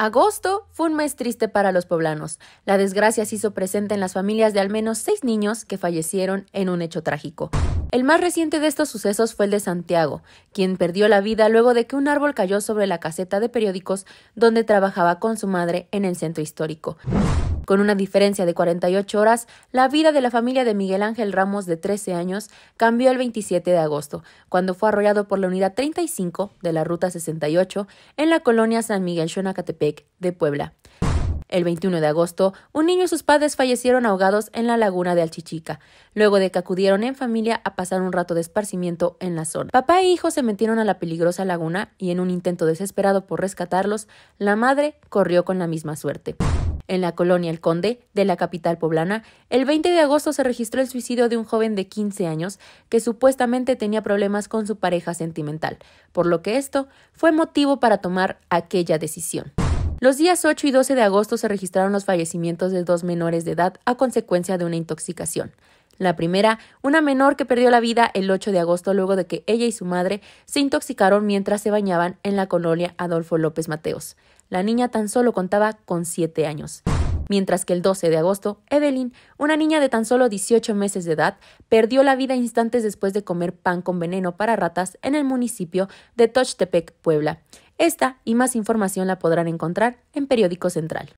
Agosto fue un mes triste para los poblanos. La desgracia se hizo presente en las familias de al menos seis niños que fallecieron en un hecho trágico. El más reciente de estos sucesos fue el de Santiago, quien perdió la vida luego de que un árbol cayó sobre la caseta de periódicos donde trabajaba con su madre en el centro histórico. Con una diferencia de 48 horas, la vida de la familia de Miguel Ángel Ramos de 13 años cambió el 27 de agosto, cuando fue arrollado por la unidad 35 de la Ruta 68 en la colonia San Miguel Xonacatepec de Puebla. El 21 de agosto, un niño y sus padres fallecieron ahogados en la laguna de Alchichica, luego de que acudieron en familia a pasar un rato de esparcimiento en la zona. Papá e hijo se metieron a la peligrosa laguna y en un intento desesperado por rescatarlos, la madre corrió con la misma suerte. En la colonia El Conde, de la capital poblana, el 20 de agosto se registró el suicidio de un joven de 15 años que supuestamente tenía problemas con su pareja sentimental, por lo que esto fue motivo para tomar aquella decisión. Los días 8 y 12 de agosto se registraron los fallecimientos de dos menores de edad a consecuencia de una intoxicación. La primera, una menor que perdió la vida el 8 de agosto luego de que ella y su madre se intoxicaron mientras se bañaban en la colonia Adolfo López Mateos. La niña tan solo contaba con 7 años. Mientras que el 12 de agosto, Evelyn, una niña de tan solo 18 meses de edad, perdió la vida instantes después de comer pan con veneno para ratas en el municipio de Tochtepec, Puebla. Esta y más información la podrán encontrar en Periódico Central.